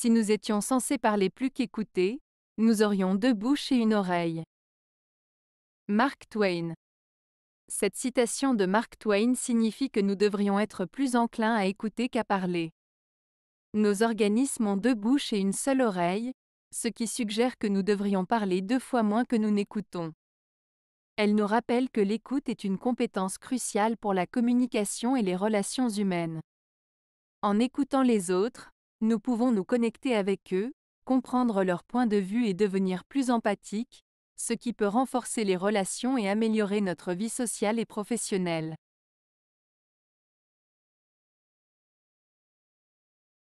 Si nous étions censés parler plus qu'écouter, nous aurions deux bouches et une oreille. Mark Twain. Cette citation de Mark Twain signifie que nous devrions être plus enclins à écouter qu'à parler. Nos organismes ont deux bouches et une seule oreille, ce qui suggère que nous devrions parler deux fois moins que nous n'écoutons. Elle nous rappelle que l'écoute est une compétence cruciale pour la communication et les relations humaines. En écoutant les autres, nous pouvons nous connecter avec eux, comprendre leur point de vue et devenir plus empathiques, ce qui peut renforcer les relations et améliorer notre vie sociale et professionnelle.